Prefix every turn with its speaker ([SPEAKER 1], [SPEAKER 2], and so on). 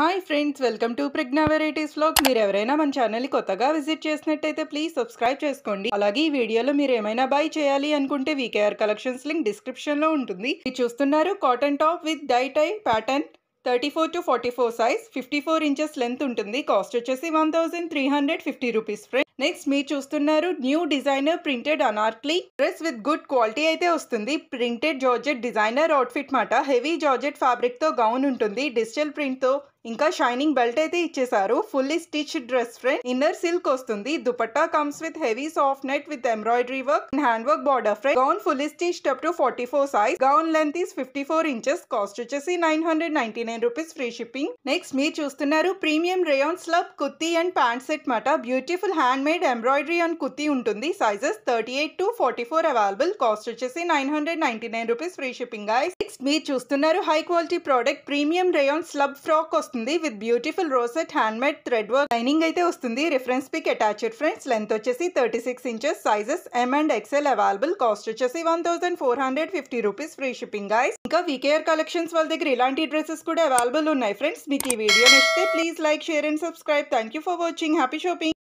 [SPEAKER 1] hi friends welcome to Pragna varieties vlog మీరు ఎవరైనా మన ఛానల్ని కొత్తగా విజిట్ చేసినట్టయితే ప్లీజ్ సబ్స్క్రైబ్ చేసుకోండి అలాగే ఈ వీడియోలో మీరు ఏమైనా బై చేయాలి అనుకుంటే వీకేఆర్ కలెక్షన్స్ లింక్ డిస్క్రిప్షన్లో ఉంటుంది మీరు చూస్తున్నారు cotton top with dye tie pattern thirty four to forty four size fifty four inches length ఉంటుంది కాస్ట్ వచ్చేసి one thousand three hundred fifty rupees friend next మీరు చూస్తున్నారు new designer printed anarkali dress with good quality అయితే వస్తుంది printed georgette designer outfit మాట heavy georgette ఫ్యాబ్రిక్తో gown ఉంటుంది digital ప్రింట్తో ఇంకా షైనింగ్ బెల్ట్ అయితే ఇచ్చేసారు fully stitch dress friend inner silk వస్తుంది dupatta comes with heavy soft net with embroidery work and hand work border friend gown fully stitch up to forty four size gown length is fifty four inches cost వచ్చేసి nine hundred ninety nine rupees free shipping next మీరు చూస్తున్నారు premium rayon slub kurti and pant set మాట beautiful hand made embroidery and kurti ఉంటుంది sizes thirty eight to forty four available cost వచ్చేసి nine hundred ninety nine rupees free shipping next మీరు చూస్తున్నారు high quality product premium rayon slub frock వస్తుంది వస్తుంది with beautiful rosette made thread work lining అయితే వస్తుంది reference pic attached friends length వచ్చేసి thirty six inches sizes M and XL available cost వచ్చేసి one thousand four hundred fifty rupees free shipping guys ఇంకా VKR collections వాళ్ళ దగ్గర ఇలాంటి dresses కూడా available ఉన్నాయి ఫ్రెండ్స్ మీకు ఈ వీడియో నచ్చితే please like share and subscribe thank you for watching happy shopping